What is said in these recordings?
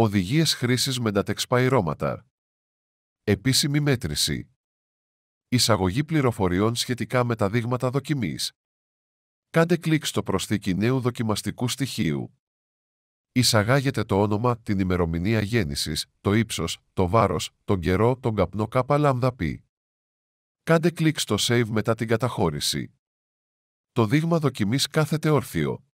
Οδηγίες χρήσης με τα Επίσημη μέτρηση. Εισαγωγή πληροφοριών σχετικά με τα δείγματα δοκιμής. Κάντε κλικ στο προσθήκη νέου δοκιμαστικού στοιχείου. Εισαγάγετε το όνομα, την ημερομηνία γέννησης, το ύψος, το βάρος, τον καιρό, τον καπνό π. Κάντε κλικ στο Save μετά την καταχώρηση. Το δείγμα δοκιμής κάθεται όρθιο.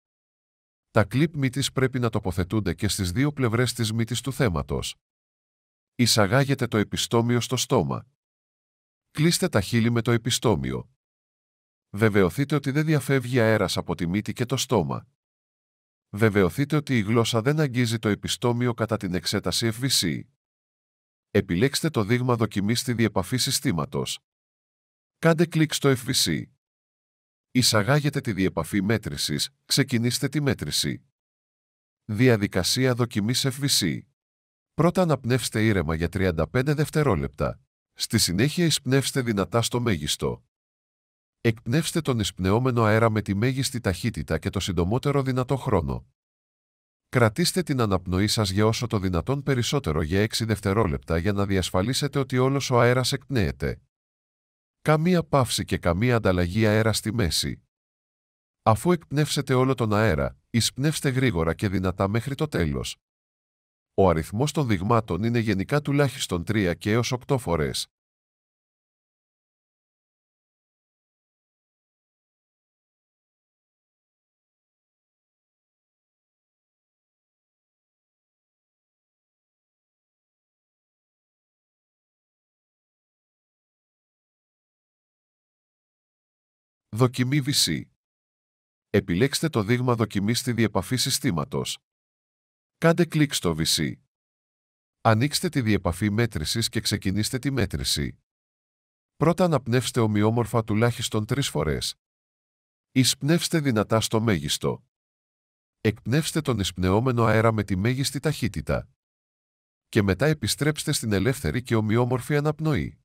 Τα κλίπ μύτης πρέπει να τοποθετούνται και στις δύο πλευρές της μύτης του θέματος. Εισαγάγετε το επιστόμιο στο στόμα. Κλείστε τα χείλη με το επιστόμιο. Βεβαιωθείτε ότι δεν διαφεύγει αέρας από τη μύτη και το στόμα. Βεβαιωθείτε ότι η γλώσσα δεν αγγίζει το επιστόμιο κατά την εξέταση FVC. Επιλέξτε το δείγμα δοκιμής στη διεπαφή συστήματος. Κάντε κλικ στο FVC. Εισαγάγετε τη διεπαφή μέτρησης, ξεκινήστε τη μέτρηση. Διαδικασία δοκιμής FVC. Πρώτα αναπνεύστε ήρεμα για 35 δευτερόλεπτα. Στη συνέχεια εισπνεύστε δυνατά στο μέγιστο. Εκπνεύστε τον εισπνεόμενο αέρα με τη μέγιστη ταχύτητα και το συντομότερο δυνατό χρόνο. Κρατήστε την αναπνοή σας για όσο το δυνατόν περισσότερο για 6 δευτερόλεπτα για να διασφαλίσετε ότι όλος ο αέρας εκπνέεται. Καμία παύση και καμία ανταλλαγή αέρα στη μέση. Αφού εκπνεύσετε όλο τον αέρα, εισπνεύστε γρήγορα και δυνατά μέχρι το τέλος. Ο αριθμός των δειγμάτων είναι γενικά τουλάχιστον 3 και έως 8 φορές. Δοκιμή VC. Επιλέξτε το δείγμα δοκιμής στη διεπαφή συστήματος. Κάντε κλικ στο VC. Ανοίξτε τη διεπαφή μέτρησης και ξεκινήστε τη μέτρηση. Πρώτα αναπνεύστε ομοιόμορφα τουλάχιστον τρεις φορές. Εισπνεύστε δυνατά στο μέγιστο. Εκπνεύστε τον εισπνεόμενο αέρα με τη μέγιστη ταχύτητα. Και μετά επιστρέψτε στην ελεύθερη και ομοιόμορφη αναπνοή.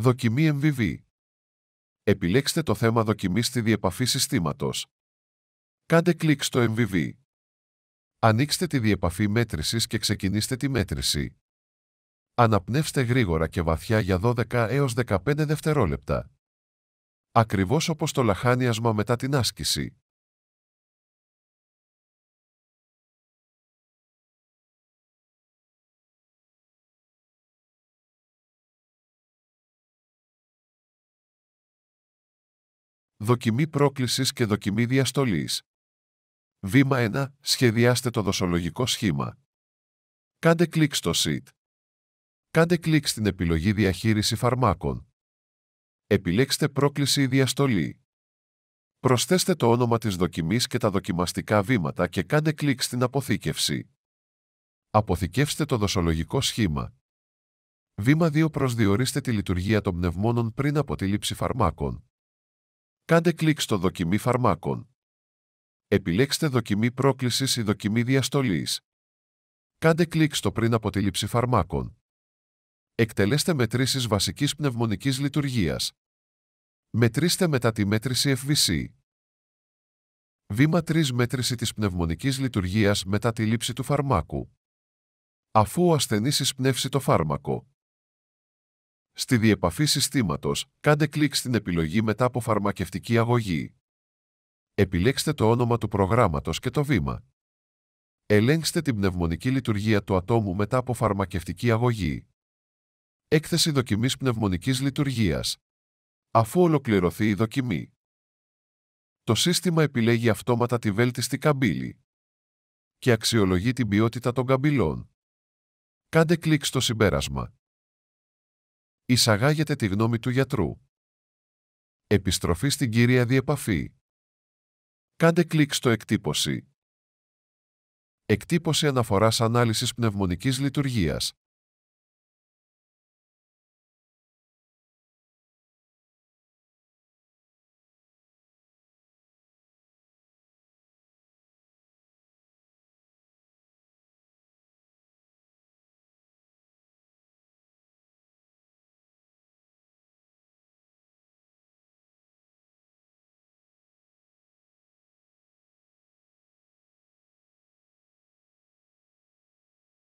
Δοκιμή MVV. Επιλέξτε το θέμα δοκιμής στη διεπαφή συστήματος. Κάντε κλικ στο MVV. Ανοίξτε τη διεπαφή μέτρησης και ξεκινήστε τη μέτρηση. Αναπνεύστε γρήγορα και βαθιά για 12 έως 15 δευτερόλεπτα. Ακριβώς όπως το λαχάνιασμα μετά την άσκηση. Δοκιμή πρόκλησης και δοκιμή διαστολής. Βήμα 1. Σχεδιάστε το δοσολογικό σχήμα. Κάντε κλικ στο Sheet. Κάντε κλικ στην επιλογή Διαχείριση φαρμάκων. Επιλέξτε πρόκληση ή διαστολή. Προσθέστε το όνομα της δοκιμής και τα δοκιμαστικά βήματα και κάντε κλικ στην αποθήκευση. Αποθηκεύστε το δοσολογικό σχήμα. Βήμα 2. Προσδιορίστε τη λειτουργία των πνευμόνων πριν από τη λήψη φαρμάκων. Κάντε κλικ στο «Δοκιμή φαρμάκων». Επιλέξτε «Δοκιμή πρόκλησης» ή «Δοκιμή διαστολής». Κάντε κλικ στο «Πριν από τη λήψη φαρμάκων». Εκτελέστε μετρήσεις βασικής πνευμονικής λειτουργίας. Μετρήστε μετά τη μέτρηση FVC. Βήμα 3. Μέτρηση της πνευμονικής λειτουργίας μετά τη λήψη του φαρμάκου. Αφού ο ασθενής εισπνεύσει το φάρμακο, Στη διεπαφή συστήματος, κάντε κλικ στην επιλογή μετά από φαρμακευτική αγωγή. Επιλέξτε το όνομα του προγράμματος και το βήμα. Ελέγξτε την πνευμονική λειτουργία του ατόμου μετά από φαρμακευτική αγωγή. Έκθεση δοκιμής πνευμονικής λειτουργίας. Αφού ολοκληρωθεί η δοκιμή, το σύστημα επιλέγει αυτόματα τη βέλτιστη καμπύλη και αξιολογεί την ποιότητα των καμπυλών. Κάντε κλικ στο συμπέρασμα εισαγάγεται τη γνώμη του γιατρού. Επιστροφή στην κύρια διεπαφή. Κάντε κλικ στο εκτύπωση. Εκτύπωση αναφοράς ανάλυσης πνευμονικής λειτουργίας,